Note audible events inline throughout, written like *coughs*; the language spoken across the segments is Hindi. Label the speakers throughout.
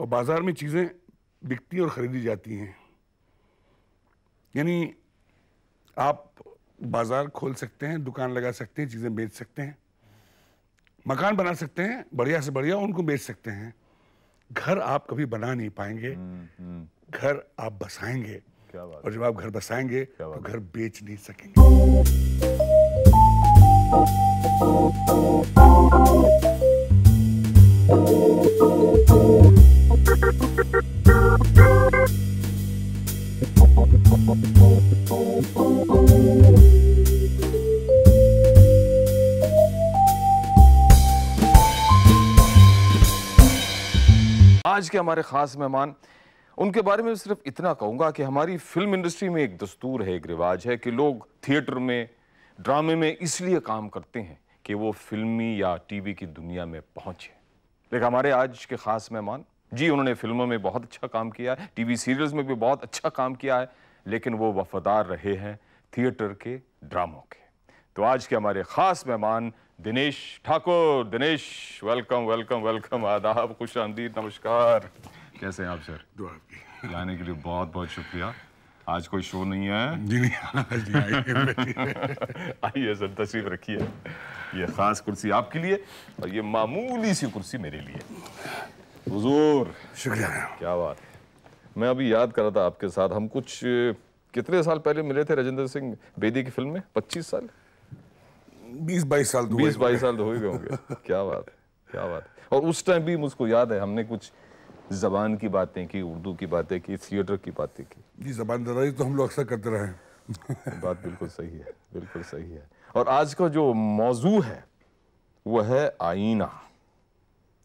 Speaker 1: और बाज़ार में चीज़ें बिकती और ख़रीदी जाती हैं यानी आप बाज़ार खोल सकते हैं दुकान लगा सकते हैं चीज़ें बेच सकते हैं मकान बना सकते हैं बढ़िया से बढ़िया उनको बेच सकते हैं घर आप कभी बना नहीं पाएंगे हम्म, घर आप बसाएंगे और जब आप घर बसाएंगे तो घर बेच नहीं सकेंगे
Speaker 2: के हमारे ख़ास मेहमान उनके बारे में सिर्फ इतना कहूंगा कि हमारी फिल्म इंडस्ट्री में एक दस्तूर है एक रिवाज है कि लोग थिएटर में ड्रामे में इसलिए काम करते हैं कि वो फिल्मी या टीवी की दुनिया में पहुंचे लेकिन हमारे आज के ख़ास मेहमान जी उन्होंने फिल्मों में बहुत अच्छा काम किया है टीवी सीरियल्स में भी बहुत अच्छा काम किया है लेकिन वो वफादार रहे हैं थिएटर के ड्रामों के तो आज के हमारे ख़ास मेहमान Dinesh Thakur Dinesh welcome welcome welcome आदाब खुश आमदीद नमस्कार कैसे हैं आप सर दुआ आपकी आने के लिए बहुत बहुत शुक्रिया आज कोई शो नहीं है जी नहीं आज आइए सर तशरीफ रखिए ये ख़ास कुर्सी आपके लिए और ये मामूली सी कुर्सी मेरे लिए हुजूर शुक्रिया क्या बात है मैं अभी याद कर रहा था आपके साथ हम कुछ कितने साल पहले मिले थे राजेंद्र सिंह बेदी की फिल्म में पच्चीस साल
Speaker 1: बीस बाईस साल बीस बाईस साल तो, तो हो गए होंगे क्या बात
Speaker 2: क्या बात और उस टाइम भी मुझको याद है हमने कुछ जबान की बातें की उर्दू की बातें की थिएटर की बातें की
Speaker 1: जी जबान दराजी तो हम लोग अक्सर करते रहे
Speaker 2: बात बिल्कुल सही है बिल्कुल सही है
Speaker 1: और आज का जो मौजू है
Speaker 2: वह है आईना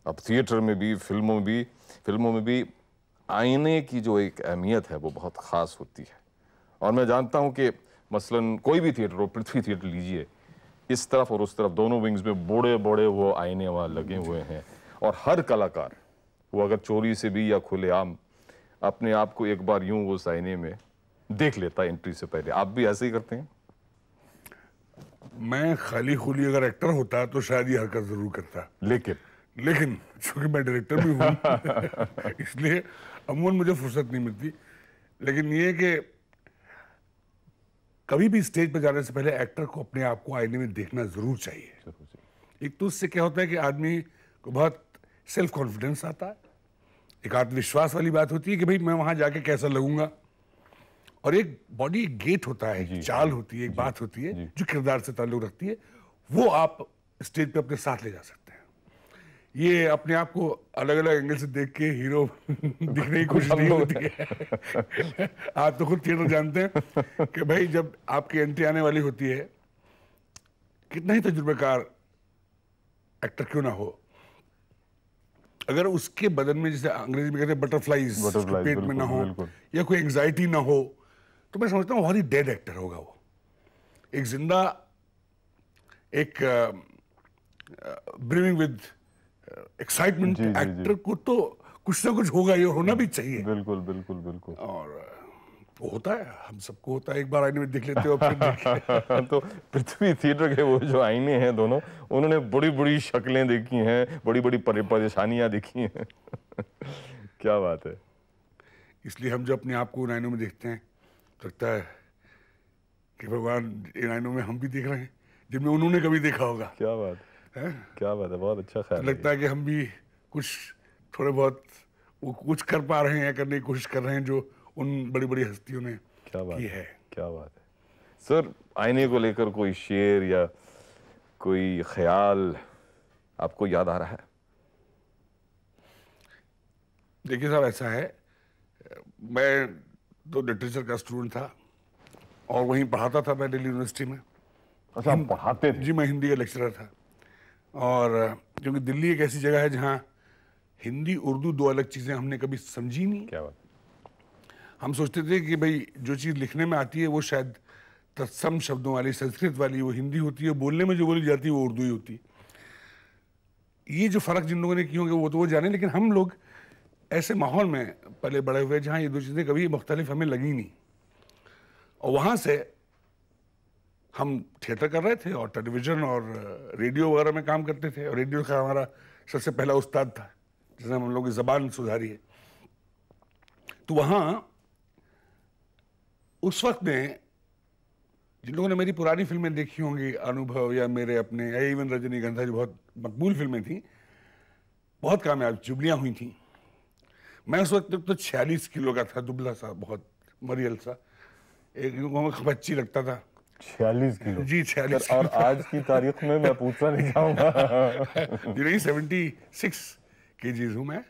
Speaker 2: अब थिएटर में भी फिल्मों में भी फिल्मों में भी आईने की जो एक अहमियत है वो बहुत ख़ास होती है और मैं जानता हूँ कि मसलन कोई भी थिएटर हो पृथ्वी थिएटर लीजिए इस तरफ और उस तरफ दोनों विंग्स में बड़े बड़े वो आईने वहाँ लगे हुए हैं और हर कलाकार वो अगर चोरी से भी या खुलेआम अपने आप को एक बार यूं उस आईने में देख लेता एंट्री
Speaker 1: से पहले आप भी ऐसे ही करते हैं मैं खाली खुली अगर एक्टर होता तो शायद ये हरकत जरूर करता लेकिन लेकिन चूंकि मैं डायरेक्टर भी हूँ *laughs* इसलिए अमूमन मुझे फुर्सत नहीं मिलती लेकिन ये कि कभी भी स्टेज पर जाने से पहले एक्टर को अपने आप को आईने में देखना ज़रूर चाहिए एक तो उससे क्या होता है कि आदमी को बहुत सेल्फ कॉन्फिडेंस आता है एक आत्मविश्वास वाली बात होती है कि भाई मैं वहां जाके कैसा लगूंगा और एक बॉडी एक गेट होता है चाल होती है एक बात होती है जो किरदार से ताल्लुक रखती है वो आप स्टेज पे अपने साथ ले जा सकते ये अपने आप को अलग अलग एंगल से देख के हीरो *laughs* दिखने की कोशिश नहीं होती है *laughs* आप तो खुद थिएटर जानते हैं कि भाई जब आपकी एंट्री आने वाली होती है कितना ही तजुर्बेकार एक्टर क्यों ना हो अगर उसके बदन में जैसे अंग्रेजी में कहते हैं बटरफ्लाईज पेट में ना हो या कोई एंग्जाइटी ना हो तो मैं समझता हूँ बहुत ही डेड एक्टर होगा वो एक जिंदा एक ब्रीविंग विद एक्साइटमेंट एक्टर को तो कुछ ना कुछ होगा ये होना भी चाहिए बिल्कुल बिल्कुल बिल्कुल और होता है हम सबको होता है एक बार आईने में देख लेते हो फिर *laughs* तो पृथ्वी थिएटर के वो जो आईने हैं दोनों
Speaker 2: उन्होंने बड़ी बड़ी शक्लें देखी हैं बड़ी बड़ी परेशानियां देखी हैं
Speaker 1: *laughs* क्या बात है इसलिए हम जब अपने आप को आईनों में देखते हैं तो लगता है कि भगवान इन आईनों में हम भी देख रहे हैं जिनमें उन्होंने कभी देखा होगा क्या बात है क्या बात है बहुत अच्छा ख्याल लगता है कि हम भी कुछ थोड़े बहुत वो कुछ कर पा रहे हैं करने की कोशिश कर रहे हैं जो उन बड़ी बड़ी हस्तियों ने क्या बात की है
Speaker 2: क्या बात है सर आईने को लेकर कोई शेर या कोई ख्याल आपको याद आ रहा है
Speaker 1: देखिए सर ऐसा है मैं तो लिटरेचर का स्टूडेंट था और वहीं पढ़ाता था मैं दिल्ली यूनिवर्सिटी में अच्छा पढ़ाते जी मैं हिंदी का लेक्चरर था और क्योंकि दिल्ली एक ऐसी जगह है जहाँ हिंदी उर्दू दो अलग चीज़ें हमने कभी समझी नहीं क्या बात हम सोचते थे कि भाई जो चीज़ लिखने में आती है वो शायद तत्सम शब्दों वाली संस्कृत वाली वो हिंदी होती है बोलने में जो बोली जाती है वो उर्दू ही होती है ये जो फ़र्क जिन लोगों ने किए होंगे वो तो वो जाने लेकिन हम लोग ऐसे माहौल में पले बड़े हुए जहाँ ये दो चीज़ें कभी मुख्तलिफ हमें लगी नहीं और वहाँ से हम थिएटर कर रहे थे और टेलीविजन और रेडियो वगैरह में काम करते थे और रेडियो का हमारा सबसे पहला उस्ताद था जिसने हम लोग की ज़बान सुधारी है तो वहाँ उस वक्त में जिन लोगों ने मेरी पुरानी फिल्में देखी होंगी अनुभव या मेरे अपने या इवन रजनीगंधा जो बहुत मकबूल फिल्में थी बहुत कामयाब जुबलियाँ हुई थी मैं उस वक्त तो छियालीस किलो का था दुबला सा बहुत मरियल सा एक बच्ची लगता था छियालीस किलो जी छियालीस और आज की तारीख में मैं पूछना नहीं चाहूंगा सेवेंटी सिक्स के जीज हूँ मैं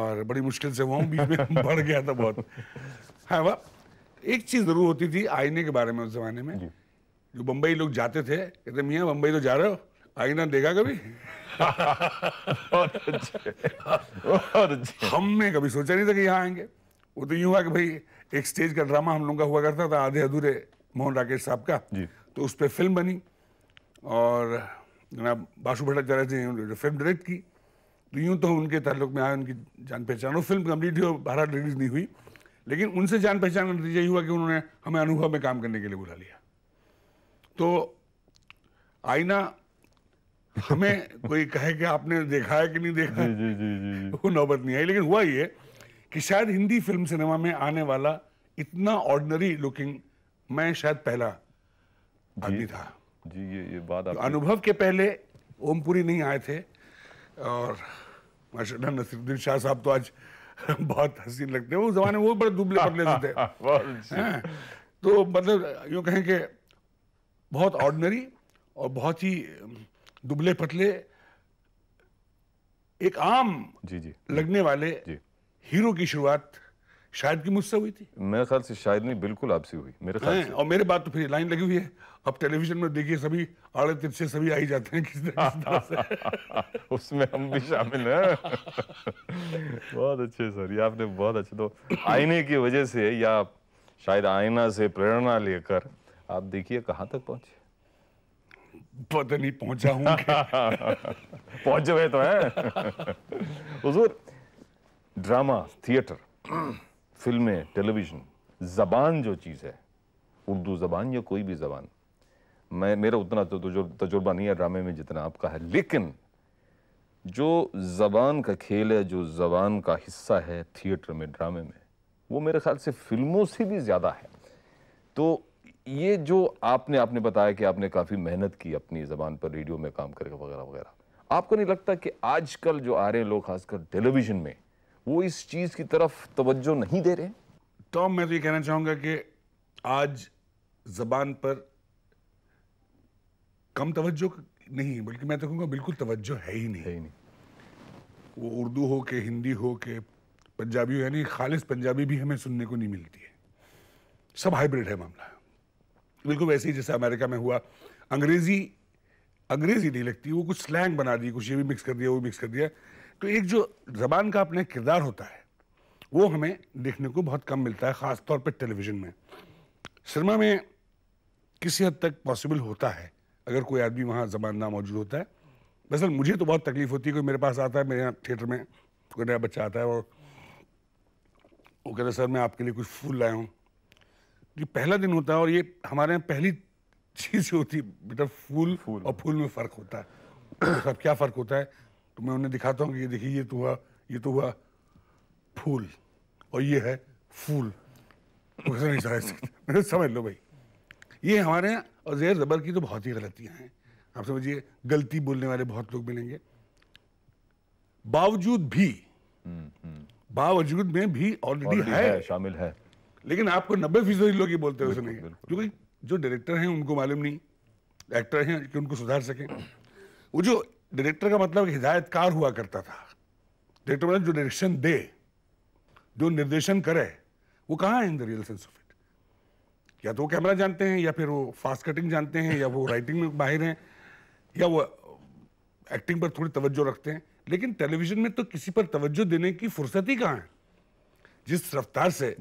Speaker 1: और बड़ी मुश्किल से वो बीच में *laughs* बढ़ गया था बहुत हाँ वह एक चीज़ ज़रूर होती थी आईने के बारे में उस ज़माने में जो बम्बई लोग जाते थे कहते मियाँ बम्बई तो जा रहे हो आईना देगा कभी *laughs* और हमने कभी सोचा नहीं था कि यहाँ आएंगे वो तो यूँ हुआ कि भाई एक स्टेज का ड्रामा हम लोग का हुआ करता था आधे अधूरे मोहन राकेश साहब का तो उस पर फिल्म बनी और जनाब बासु भट्टाचार्य जी ने फिल्म डायरेक्ट की तो यूँ तो उनके ताल्लुक में आए उनकी जान पहचान फिल्म कम्प्लीट हुई और बाहर रिलीज नहीं हुई लेकिन उनसे जान पहचान का नतीजा ही हुआ कि उन्होंने हमें अनुभव में काम करने के लिए बुला लिया तो आईना हमें *laughs* कोई कहे कि आपने देखा है कि नहीं देखा जी, जी, जी, जी. वो नौबत नहीं आई लेकिन हुआ ये कि शायद हिंदी फिल्म सिनेमा में आने वाला इतना ऑर्डनरी लुकिंग मैं शायद पहला
Speaker 2: आदमी था जी ये ये बात तो
Speaker 1: अनुभव के पहले ओमपुरी नहीं आए थे और माशा नसरुद्दीन शाह साहब तो आज *laughs* बहुत हसीन लगते हैं उस जमाने वो बड़े दुबले पतले थे *laughs* हाँ, तो मतलब यूँ कहें कि बहुत ऑर्डनरी और बहुत ही दुबले पतले एक आम जी जी लगने वाले जी। हीरो की शुरुआत शायद की मुझसे हुई थी मेरे ख्याल से शायद नहीं बिल्कुल आपसे हुई मेरे ख्याल से और मेरे बात तो फिर लाइन लगी हुई है अब टेलीविजन में देखिए सभी आड़े तिरछे सभी आई जाते हैं किस तरह से *laughs* उसमें हम भी शामिल हैं *laughs* बहुत
Speaker 2: अच्छे सर ये आपने बहुत अच्छे तो आईने की वजह से या शायद आईना से प्रेरणा लेकर आप देखिए कहाँ तक पहुंचे
Speaker 1: पता नहीं पहुंचा हूं
Speaker 2: *laughs* पहुंचे हुए तो है हुजूर ड्रामा थिएटर फिल्में टेलीविज़न ज़बान जो चीज़ है उर्दू ज़बान या कोई भी ज़बान मैं मेरा उतना तो तजुर्बा नहीं है ड्रामे में जितना आपका है लेकिन जो ज़बान का खेल है जो ज़बान का हिस्सा है थिएटर में ड्रामे में वो मेरे ख्याल से फिल्मों से भी ज़्यादा है तो ये जो आपने आपने बताया कि आपने काफ़ी मेहनत की अपनी ज़बान पर रेडियो में काम करके वगैरह वगैरह आपको नहीं लगता कि आजकल जो आ रहे हैं लोग खासकर टेलीविज़न में वो
Speaker 1: इस चीज़ की तरफ तवज्जो नहीं दे रहे टॉम मैं तो ये कहना चाहूंगा कि आज जबान पर कम तवज्जो नहीं बल्कि मैं तो कहूंगा बिल्कुल तवज्जो है ही नहीं है ही नहीं वो उर्दू हो के हिंदी हो के पंजाबी हो यानी खालिश पंजाबी भी हमें सुनने को नहीं मिलती है सब हाइब्रिड है मामला बिल्कुल वैसे ही जैसे अमेरिका में हुआ अंग्रेज़ी अंग्रेज़ी नहीं लगती वो कुछ स्लैंग बना दी कुछ ये भी मिक्स कर दिया वो भी मिक्स कर दिया तो एक जो ज़बान का अपना किरदार होता है वो हमें देखने को बहुत कम मिलता है ख़ास तौर पर टेलीविज़न में सिनेमा में किसी हद तक पॉसिबल होता है अगर कोई आदमी वहाँ ज़बान ना मौजूद होता है दरअसल मुझे तो बहुत तकलीफ़ होती है कोई मेरे पास आता है मेरे यहाँ थिएटर में कोई नया बच्चा आता है और वो कहते सर मैं आपके लिए कुछ फूल लाया हूँ ये पहला दिन होता है और ये हमारे यहाँ पहली चीज़ होती है बेटा फूल, फूल और फूल में फ़र्क होता है सब *coughs* क्या फ़र्क होता है तो मैं उन्हें दिखाता हूँ कि ये देखिए ये तो हुआ ये तो हुआ फूल और ये है फूल उसे नहीं समझ *laughs* समझ लो भाई ये हमारे यहाँ और जैर ज़बर की तो बहुत ही गलतियाँ हैं आप समझिए गलती बोलने वाले बहुत लोग मिलेंगे बावजूद भी हम्म, हम्म। बावजूद में भी ऑलरेडी है, है शामिल है लेकिन आपको नब्बे फीसदी लोग ये बोलते हैं सुनेंगे क्योंकि जो डायरेक्टर हैं उनको मालूम नहीं एक्टर हैं कि उनको सुधार सकें वो जो डायरेक्टर का मतलब हिदायतकार हुआ करता था डायरेक्टर मतलब जो डायरेक्शन दे जो निर्देशन करे वो कहाँ है in the real sense of it या तो वो कैमरा जानते हैं या फिर वो फास्ट कटिंग जानते हैं या वो राइटिंग *laughs* में बाहर हैं या वो एक्टिंग पर थोड़ी तवज्जो रखते हैं लेकिन टेलीविजन में तो किसी पर तवज्जो देने की फुर्सत ही कहाँ है जिस रफ्तार से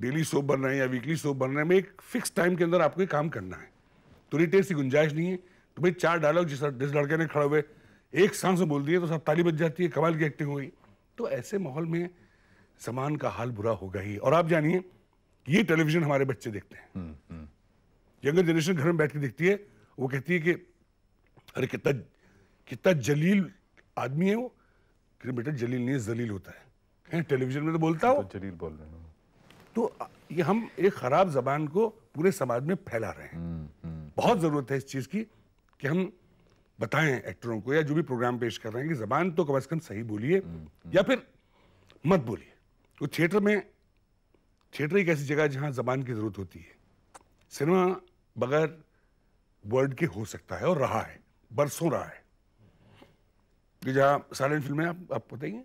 Speaker 1: डेली शो बन रहे हैं या वीकली शो बन रहे हैं में एक फिक्स टाइम के अंदर आपको ये काम करना है तो रिटेट की गुंजाइश नहीं है तो भाई चार डायलॉग जिस जिस लड़के ने खड़े हुए एक सांस बोल दिए तो सब ताली बज जाती है कमाल की एक्टिंग हुई तो ऐसे माहौल में जमान का हाल बुरा होगा ही और आप जानिए ये टेलीविजन हमारे बच्चे देखते हैं यंगर हम्म, जनरेशन हम्म। घर में बैठ के देखती है वो कहती है कि अरे कितना कितना जलील आदमी है वो कि बेटा जलील नहीं जलील होता है टेलीविजन में तो बोलता हो तो जलील बोल रहे तो ये हम एक खराब जबान को पूरे समाज में फैला रहे हैं हम्म, बहुत जरूरत है इस चीज की कि हम बताएं एक्टरों को या जो भी प्रोग्राम पेश कर रहे हैं कि जबान तो कम अज कम सही बोलिए हम्म, हम्म। या फिर मत बोलिए तो थिएटर में थिएटर एक ऐसी जगह जहां जबान की ज़रूरत होती है सिनेमा बगैर वर्ड के हो सकता है और रहा है बरसों रहा है कि जहाँ साइलेंट फिल्म आप आप बताइए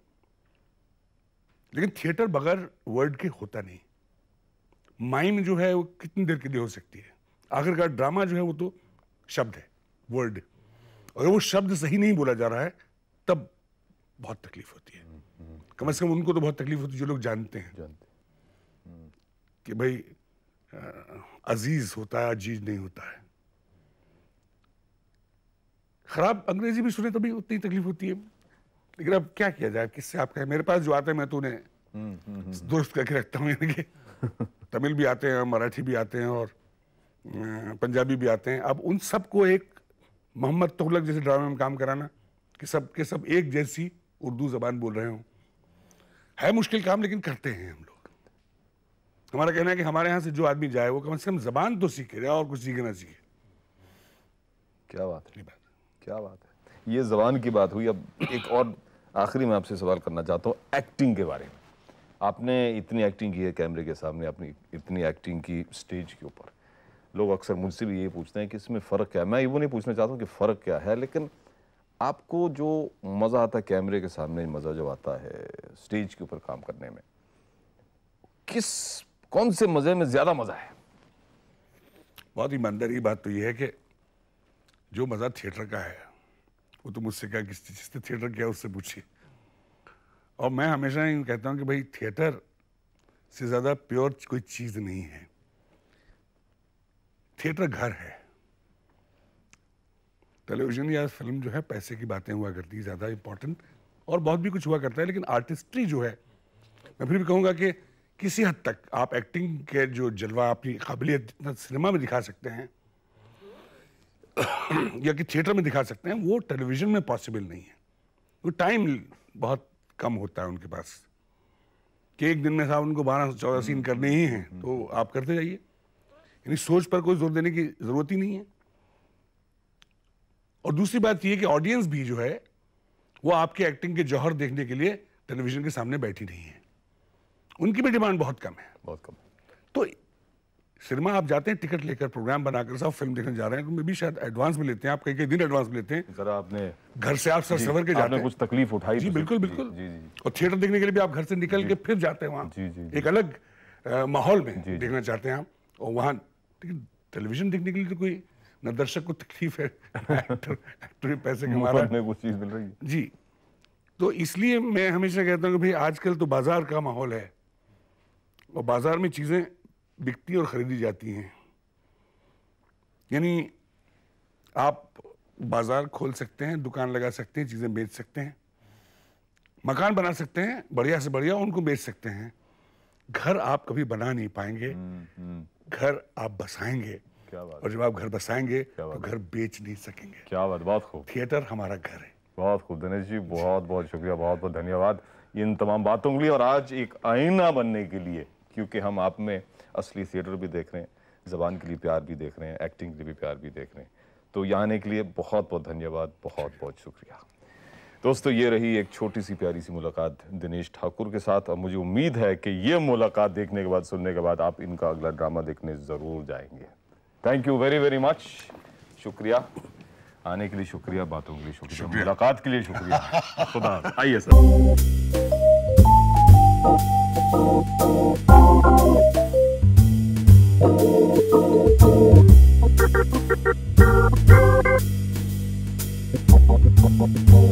Speaker 1: लेकिन थिएटर बगैर वर्ड के होता नहीं माइम जो है वो कितनी देर के लिए हो सकती है आखिरकार ड्रामा जो है वो तो शब्द है वर्ड अगर वो शब्द सही नहीं बोला जा रहा है तब बहुत तकलीफ होती है कम से कम उनको तो बहुत तकलीफ होती है जो लोग जानते हैं जानते हम्म। कि भाई अजीज होता है अजीज नहीं होता है खराब अंग्रेजी भी सुने तो भी उतनी तकलीफ होती है लेकिन अब क्या किया जाए किससे आपका कहें मेरे पास जो आते हैं मैं तो उन्हें हम्म, हम्म, दुरुस्त करके रखता हूँ यानी कि तमिल भी आते हैं मराठी भी आते हैं और पंजाबी भी आते हैं अब उन सबको एक मोहम्मद तुगलक जैसे ड्रामे में काम कराना कि सब के सब एक जैसी उर्दू ज़बान बोल रहे हों है मुश्किल काम लेकिन करते हैं हम लोग हमारा कहना है कि हमारे यहाँ से जो आदमी जाए वो कम से कम ज़बान तो सीखे और कुछ सीखना सीखे
Speaker 2: क्या बात है बात क्या बात है ये ज़बान की बात हुई अब एक और आखिरी मैं आपसे सवाल करना चाहता हूँ एक्टिंग के बारे में आपने इतनी एक्टिंग की है कैमरे के सामने आपने इतनी एक्टिंग की स्टेज के ऊपर लोग अक्सर मुझसे भी ये पूछते हैं कि इसमें फ़र्क क्या है मैं ये वो नहीं पूछना चाहता हूँ कि फ़र्क क्या है लेकिन आपको जो मज़ा आता है कैमरे के सामने मज़ा जब आता है स्टेज के ऊपर
Speaker 1: काम करने में किस कौन से मज़े में ज़्यादा मज़ा है बहुत ईमानदारी बात तो ये है कि जो मज़ा थिएटर का है वो तो मुझसे क्या किस जिसने थिएटर किया उससे पूछिए और मैं हमेशा यूँ कहता हूँ कि भाई थिएटर से ज़्यादा प्योर कोई चीज़ नहीं है थिएटर घर है टेलीविजन या फिल्म जो है पैसे की बातें हुआ करती है ज़्यादा इंपॉर्टेंट और बहुत भी कुछ हुआ करता है लेकिन आर्टिस्ट्री जो है मैं फिर भी कहूँगा कि किसी हद तक आप एक्टिंग के जो जलवा आपकी काबिलियत जितना सिनेमा में दिखा सकते हैं *coughs* या कि थिएटर में दिखा सकते हैं वो टेलीविज़न में पॉसिबल नहीं है वो टाइम बहुत कम होता है उनके पास कि एक दिन में साहब उनको बारह चौदह सीन करने ही हैं तो आप करते जाइए यानी सोच पर कोई जोर देने की जरूरत ही नहीं है और दूसरी बात यह कि ऑडियंस भी जो है वो आपके एक्टिंग के जौहर देखने के लिए टेलीविजन के सामने बैठी नहीं है उनकी भी डिमांड बहुत कम है बहुत कम तो सिनेमा आप जाते हैं टिकट लेकर प्रोग्राम बनाकर साहब फिल्म देखने जा रहे हैं तो मे भी शायद एडवांस में लेते हैं आप कई कई दिन एडवांस में लेते हैं जरा आपने घर से आप सर सवर के जाते हैं कुछ तकलीफ उठाई जी तो बिल्कुल बिल्कुल जी, जी, और थिएटर देखने के लिए भी आप घर से निकल के फिर जाते हैं वहाँ एक अलग माहौल में देखना चाहते हैं आप और वहाँ लेकिन टेलीविजन देखने के लिए तो कोई न दर्शक को तकलीफ है एक्टर एक्टर पैसे कमा रहा है वो चीज़ मिल रही है जी तो इसलिए मैं हमेशा कहता हूँ कि भाई आजकल तो बाज़ार का माहौल है और बाज़ार में चीज़ें बिकती और ख़रीदी जाती हैं यानी आप बाज़ार खोल सकते हैं दुकान लगा सकते हैं चीज़ें बेच सकते हैं मकान बना सकते हैं बढ़िया से बढ़िया उनको बेच सकते हैं घर आप कभी बना नहीं पाएंगे हम्म, हम्म। घर आप बसाएंगे और जब आप घर बसाएंगे तो घर बेच नहीं सकेंगे क्या बात बहुत खूब थिएटर हमारा
Speaker 2: घर है बहुत खूब दिनेश जी बहुत बहुत शुक्रिया बहुत बहुत धन्यवाद इन तमाम बातों के लिए और आज एक आईना बनने के लिए क्योंकि हम आप में असली थिएटर भी देख रहे हैं ज़बान के लिए प्यार भी देख रहे हैं एक्टिंग के लिए भी प्यार भी देख रहे हैं तो यहाँ आने के लिए बहुत बहुत धन्यवाद बहुत बहुत शुक्रिया दोस्तों ये रही एक छोटी सी प्यारी सी मुलाकात दिनेश ठाकुर के साथ और मुझे उम्मीद है कि ये मुलाकात देखने के बाद सुनने के बाद आप इनका अगला ड्रामा देखने ज़रूर जाएंगे thank you very very much शुक्रिया आने के लिए शुक्रिया बातों के लिए शुक्रिया, शुक्रिया। मुलाकात के लिए शुक्रिया *laughs* खुदा आइए सर